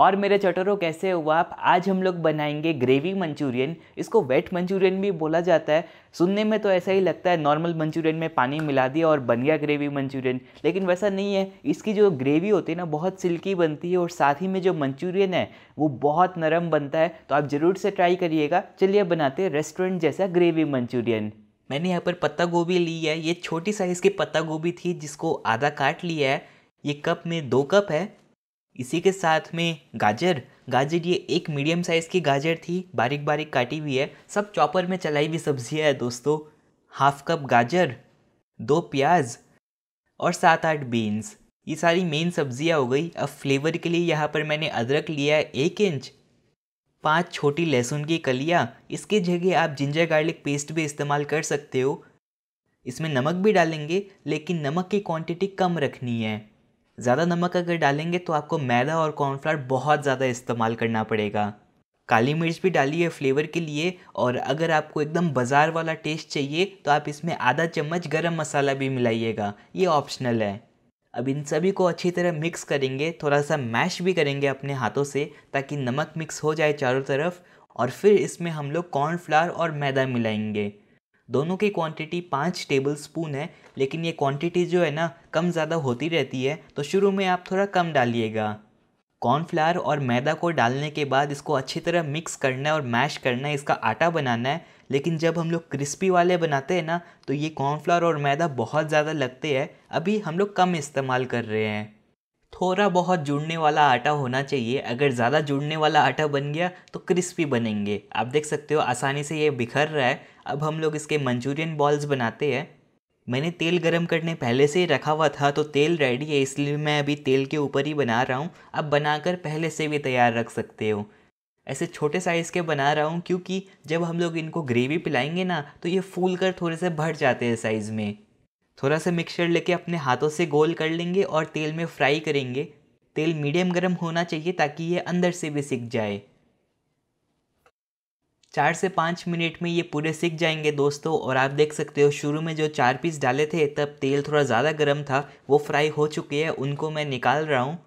और मेरे चटरों कैसे हो आप आज हम लोग बनाएंगे ग्रेवी मंचूरियन इसको वेट मंचूरियन भी बोला जाता है सुनने में तो ऐसा ही लगता है नॉर्मल मंचूरियन में पानी मिला दिया और बन गया ग्रेवी मंचूरियन लेकिन वैसा नहीं है इसकी जो ग्रेवी होती है ना बहुत सिल्की बनती है और साथ ही में जो मंचूरियन है वो बहुत नरम बनता है तो आप ज़रूर से ट्राई करिएगा चलिए बनाते हैं रेस्टोरेंट जैसा ग्रेवी मंचूरियन मैंने यहाँ पर पत्ता गोभी ली है ये छोटी साइज़ की पत्ता गोभी थी जिसको आधा काट लिया है ये कप में दो कप है इसी के साथ में गाजर गाजर ये एक मीडियम साइज़ की गाजर थी बारीक बारीक काटी हुई है सब चॉपर में चलाई हुई सब्जियाँ है दोस्तों हाफ कप गाजर दो प्याज और सात आठ बीन्स ये सारी मेन सब्जियाँ हो गई अब फ्लेवर के लिए यहाँ पर मैंने अदरक लिया है एक इंच पाँच छोटी लहसुन की कलियाँ इसके जगह आप जिंजर गार्लिक पेस्ट भी इस्तेमाल कर सकते हो इसमें नमक भी डालेंगे लेकिन नमक की क्वांटिटी कम रखनी है ज़्यादा नमक अगर डालेंगे तो आपको मैदा और कॉर्नफ्लावर बहुत ज़्यादा इस्तेमाल करना पड़ेगा काली मिर्च भी डालिए फ्लेवर के लिए और अगर आपको एकदम बाज़ार वाला टेस्ट चाहिए तो आप इसमें आधा चम्मच गरम मसाला भी मिलाइएगा ये ऑप्शनल है अब इन सभी को अच्छी तरह मिक्स करेंगे थोड़ा सा मैश भी करेंगे अपने हाथों से ताकि नमक मिक्स हो जाए चारों तरफ और फिर इसमें हम लोग कॉर्नफ्लावर और मैदा मिलाएंगे दोनों की क्वांटिटी पाँच टेबल स्पून है लेकिन ये क्वांटिटी जो है ना कम ज़्यादा होती रहती है तो शुरू में आप थोड़ा कम डालिएगा कॉर्नफ्लावर और मैदा को डालने के बाद इसको अच्छी तरह मिक्स करना है और मैश करना है इसका आटा बनाना है लेकिन जब हम लोग क्रिस्पी वाले बनाते हैं ना तो ये कॉर्नफ्लावर और मैदा बहुत ज़्यादा लगते हैं अभी हम लोग कम इस्तेमाल कर रहे हैं थोड़ा बहुत जुड़ने वाला आटा होना चाहिए अगर ज़्यादा जुड़ने वाला आटा बन गया तो क्रिस्पी बनेंगे आप देख सकते हो आसानी से ये बिखर रहा है अब हम लोग इसके मंचूरियन बॉल्स बनाते हैं मैंने तेल गरम करने पहले से ही रखा हुआ था तो तेल रेडी है इसलिए मैं अभी तेल के ऊपर ही बना रहा हूँ अब बनाकर पहले से भी तैयार रख सकते हो ऐसे छोटे साइज़ के बना रहा हूँ क्योंकि जब हम लोग इनको ग्रेवी पिलाएंगे ना तो ये फूल कर थोड़े से भर जाते हैं साइज़ में थोड़ा सा मिक्सचर लेके अपने हाथों से गोल कर लेंगे और तेल में फ्राई करेंगे तेल मीडियम गर्म होना चाहिए ताकि ये अंदर से भी सिक जाए चार से पाँच मिनट में ये पूरे सिक जाएंगे दोस्तों और आप देख सकते हो शुरू में जो चार पीस डाले थे तब तेल थोड़ा ज़्यादा गर्म था वो फ्राई हो चुके हैं उनको मैं निकाल रहा हूँ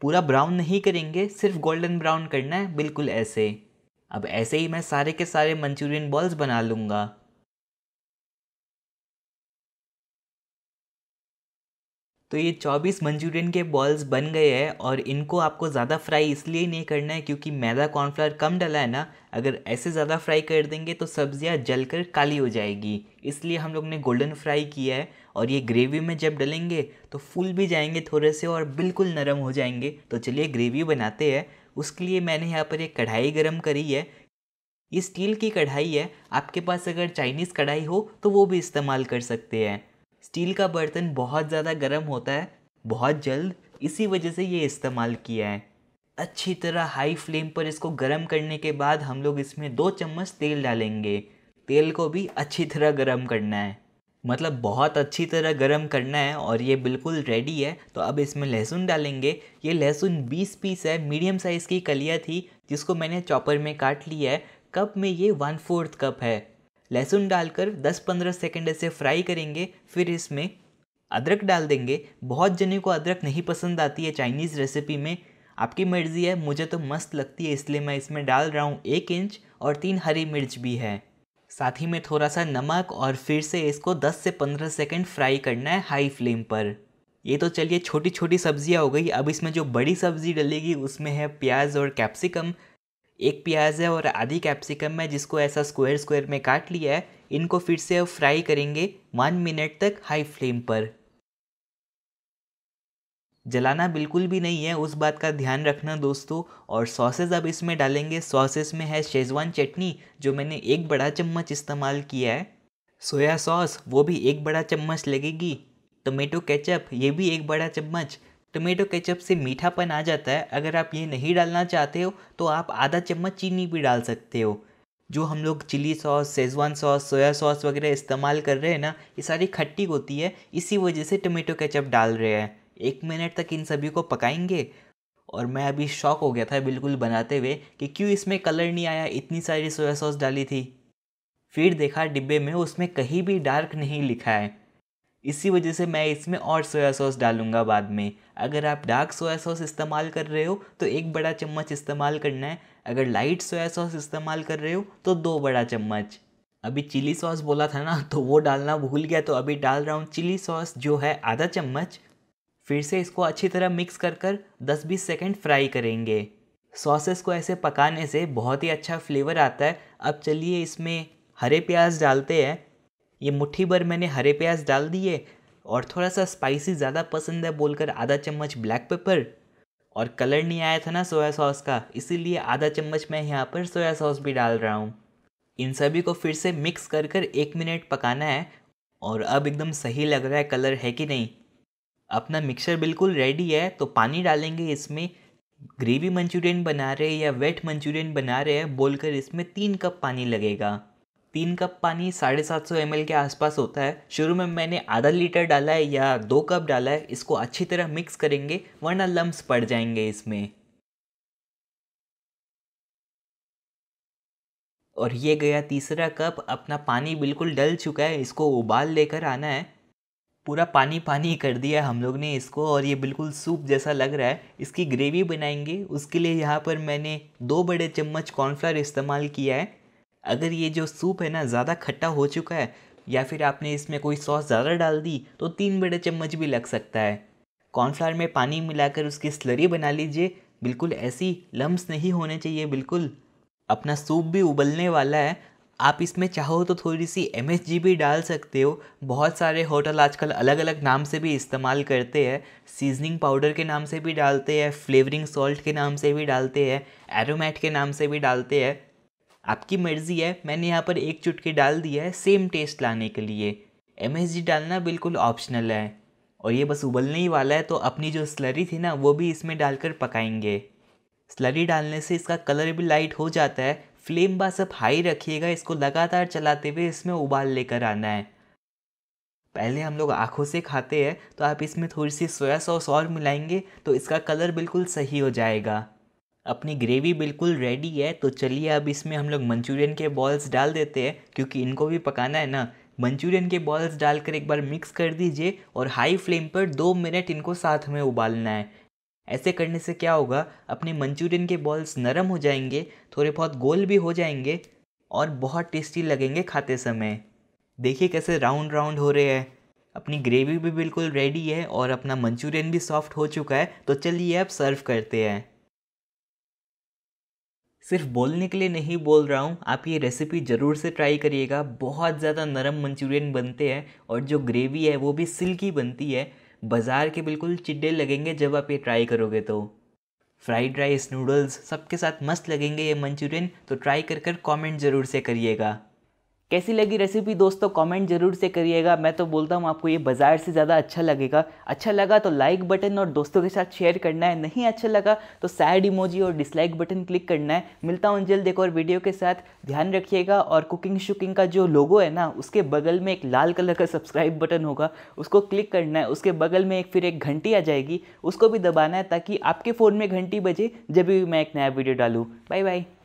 पूरा ब्राउन नहीं करेंगे सिर्फ गोल्डन ब्राउन करना है बिल्कुल ऐसे अब ऐसे ही मैं सारे के सारे मंचूरियन बॉल्स बना लूँगा तो ये 24 मंचूरियन के बॉल्स बन गए हैं और इनको आपको ज़्यादा फ्राई इसलिए नहीं करना है क्योंकि मैदा कॉर्नफ्लावर कम डला है ना अगर ऐसे ज़्यादा फ्राई कर देंगे तो सब्जियां जलकर काली हो जाएगी इसलिए हम लोग ने गोल्डन फ्राई किया है और ये ग्रेवी में जब डलेंगे तो फूल भी जाएंगे थोड़े से और बिल्कुल नरम हो जाएंगे तो चलिए ग्रेवी बनाते हैं उसके लिए मैंने यहाँ पर एक कढ़ाई गर्म करी है ये स्टील की कढ़ाई है आपके पास अगर चाइनीज़ कढ़ाई हो तो वो भी इस्तेमाल कर सकते हैं स्टील का बर्तन बहुत ज़्यादा गर्म होता है बहुत जल्द इसी वजह से ये इस्तेमाल किया है अच्छी तरह हाई फ्लेम पर इसको गर्म करने के बाद हम लोग इसमें दो चम्मच तेल डालेंगे तेल को भी अच्छी तरह गर्म करना है मतलब बहुत अच्छी तरह गर्म करना है और ये बिल्कुल रेडी है तो अब इसमें लहसुन डालेंगे ये लहसुन 20 पीस है मीडियम साइज़ की कलिया थी जिसको मैंने चॉपर में काट लिया है कप में ये वन फोर्थ कप है लहसुन डालकर 10-15 सेकंड ऐसे फ्राई करेंगे फिर इसमें अदरक डाल देंगे बहुत जने को अदरक नहीं पसंद आती है चाइनीज़ रेसिपी में आपकी मर्ज़ी है मुझे तो मस्त लगती है इसलिए मैं इसमें डाल रहा हूँ एक इंच और तीन हरी मिर्च भी है साथ ही में थोड़ा सा नमक और फिर से इसको 10 से 15 सेकंड फ्राई करना है हाई फ्लेम पर ये तो चलिए छोटी छोटी सब्जियाँ हो गई अब इसमें जो बड़ी सब्ज़ी डलेगी उसमें है प्याज और कैप्सिकम एक प्याज है और आधी कैप्सिकम है जिसको ऐसा स्क्वायर स्क्वायर में काट लिया है इनको फिर से फ्राई करेंगे वन मिनट तक हाई फ्लेम पर जलाना बिल्कुल भी नहीं है उस बात का ध्यान रखना दोस्तों और सॉसेज अब इसमें डालेंगे सॉसेज में है शेजवान चटनी जो मैंने एक बड़ा चम्मच इस्तेमाल किया है सोया सॉस वो भी एक बड़ा चम्मच लगेगी टोमेटो केचप ये भी एक बड़ा चम्मच टोमेटो केचप से मीठापन आ जाता है अगर आप ये नहीं डालना चाहते हो तो आप आधा चम्मच चीनी भी डाल सकते हो जो हम लोग chilli sauce Schezwan sauce soya sauce वगैरह इस्तेमाल कर रहे हैं ना ये सारी खट्टी होती है इसी वजह से टोमेटो केचप डाल रहे हैं एक मिनट तक इन सभी को पकाएंगे और मैं अभी शॉक हो गया था बिल्कुल बनाते हुए कि क्यों इसमें कलर नहीं आया इतनी सारी सोया सॉस डाली थी फिर देखा डिब्बे में उसमें कहीं भी डार्क नहीं लिखा है इसी वजह से मैं इसमें और सोया सॉस डालूंगा बाद में अगर आप डार्क सोया सॉस इस्तेमाल कर रहे हो तो एक बड़ा चम्मच इस्तेमाल करना है अगर लाइट सोया सॉस इस्तेमाल कर रहे हो तो दो बड़ा चम्मच अभी चिली सॉस बोला था ना तो वो डालना भूल गया तो अभी डाल रहा हूँ चिली सॉस जो है आधा चम्मच फिर से इसको अच्छी तरह मिक्स कर कर दस बीस सेकेंड फ्राई करेंगे सॉसेस को ऐसे पकाने से बहुत ही अच्छा फ्लेवर आता है अब चलिए इसमें हरे प्याज डालते हैं ये मुट्ठी भर मैंने हरे प्याज डाल दिए और थोड़ा सा स्पाइसी ज़्यादा पसंद है बोलकर आधा चम्मच ब्लैक पेपर और कलर नहीं आया था ना सोया सॉस का इसीलिए आधा चम्मच मैं यहाँ पर सोया सॉस भी डाल रहा हूँ इन सभी को फिर से मिक्स कर कर एक मिनट पकाना है और अब एकदम सही लग रहा है कलर है कि नहीं अपना मिक्सर बिल्कुल रेडी है तो पानी डालेंगे इसमें ग्रेवी मंचूरियन बना रहे या वेट मंचूरियन बना रहे हैं बोलकर इसमें तीन कप पानी लगेगा तीन कप पानी साढ़े सात सौ एम के आसपास होता है शुरू में मैंने आधा लीटर डाला है या दो कप डाला है इसको अच्छी तरह मिक्स करेंगे वरना लम्ब पड़ जाएंगे इसमें और ये गया तीसरा कप अपना पानी बिल्कुल डल चुका है इसको उबाल लेकर आना है पूरा पानी पानी कर दिया हम लोग ने इसको और ये बिल्कुल सूप जैसा लग रहा है इसकी ग्रेवी बनाएंगे उसके लिए यहाँ पर मैंने दो बड़े चम्मच कॉर्नफ्लावर इस्तेमाल किया है अगर ये जो सूप है ना ज़्यादा खट्टा हो चुका है या फिर आपने इसमें कोई सॉस ज़्यादा डाल दी तो तीन बड़े चम्मच भी लग सकता है कॉर्नफ्लावर में पानी मिलाकर उसकी स्लरी बना लीजिए बिल्कुल ऐसी लम्ब नहीं होने चाहिए बिल्कुल अपना सूप भी उबलने वाला है आप इसमें चाहो तो थोड़ी सी एम भी डाल सकते हो बहुत सारे होटल आजकल अलग अलग नाम से भी इस्तेमाल करते हैं सीजनिंग पाउडर के नाम से भी डालते हैं फ्लेवरिंग सॉल्ट के नाम से भी डालते हैं एरोमेट के नाम से भी डालते हैं आपकी मर्ज़ी है मैंने यहाँ पर एक चुटकी डाल दिया है सेम टेस्ट लाने के लिए एम डालना बिल्कुल ऑप्शनल है और ये बस उबलने ही वाला है तो अपनी जो स्लरी थी ना वो भी इसमें डालकर पकाएंगे स्लरी डालने से इसका कलर भी लाइट हो जाता है फ्लेम बस अब हाई रखिएगा इसको लगातार चलाते हुए इसमें उबाल लेकर आना है पहले हम लोग आँखों से खाते हैं तो आप इसमें थोड़ी सी सोया सॉस और मिलाएंगे तो इसका कलर बिल्कुल सही हो जाएगा अपनी ग्रेवी बिल्कुल रेडी है तो चलिए अब इसमें हम लोग मंचूरियन के बॉल्स डाल देते हैं क्योंकि इनको भी पकाना है ना मंचूरियन के बॉल्स डालकर एक बार मिक्स कर दीजिए और हाई फ्लेम पर दो मिनट इनको साथ में उबालना है ऐसे करने से क्या होगा अपने मंचूरियन के बॉल्स नरम हो जाएंगे थोड़े बहुत गोल भी हो जाएंगे और बहुत टेस्टी लगेंगे खाते समय देखिए कैसे राउंड राउंड हो रहे हैं अपनी ग्रेवी भी बिल्कुल रेडी है और अपना मंचूरियन भी सॉफ्ट हो चुका है तो चलिए अब सर्व करते हैं सिर्फ बोलने के लिए नहीं बोल रहा हूँ आप ये रेसिपी ज़रूर से ट्राई करिएगा बहुत ज़्यादा नरम मंचूरियन बनते हैं और जो ग्रेवी है वो भी सिल्की बनती है बाज़ार के बिल्कुल चिड्डे लगेंगे जब आप ये ट्राई करोगे तो फ्राइड राइस नूडल्स सबके साथ मस्त लगेंगे ये मंचूरियन तो ट्राई कर कर कॉमेंट ज़रूर से करिएगा कैसी लगी रेसिपी दोस्तों कमेंट जरूर से करिएगा मैं तो बोलता हूँ आपको ये बाज़ार से ज़्यादा अच्छा लगेगा अच्छा लगा तो लाइक बटन और दोस्तों के साथ शेयर करना है नहीं अच्छा लगा तो सैड इमोजी और डिसलाइक बटन क्लिक करना है मिलता हूँ जल्द एक और वीडियो के साथ ध्यान रखिएगा और कुकिंग शुकिंग का जो लोगो है ना उसके बगल में एक लाल कलर का सब्सक्राइब बटन होगा उसको क्लिक करना है उसके बगल में एक फिर एक घंटी आ जाएगी उसको भी दबाना है ताकि आपके फ़ोन में घंटी बजे जब भी मैं एक नया वीडियो डालूँ बाय बाय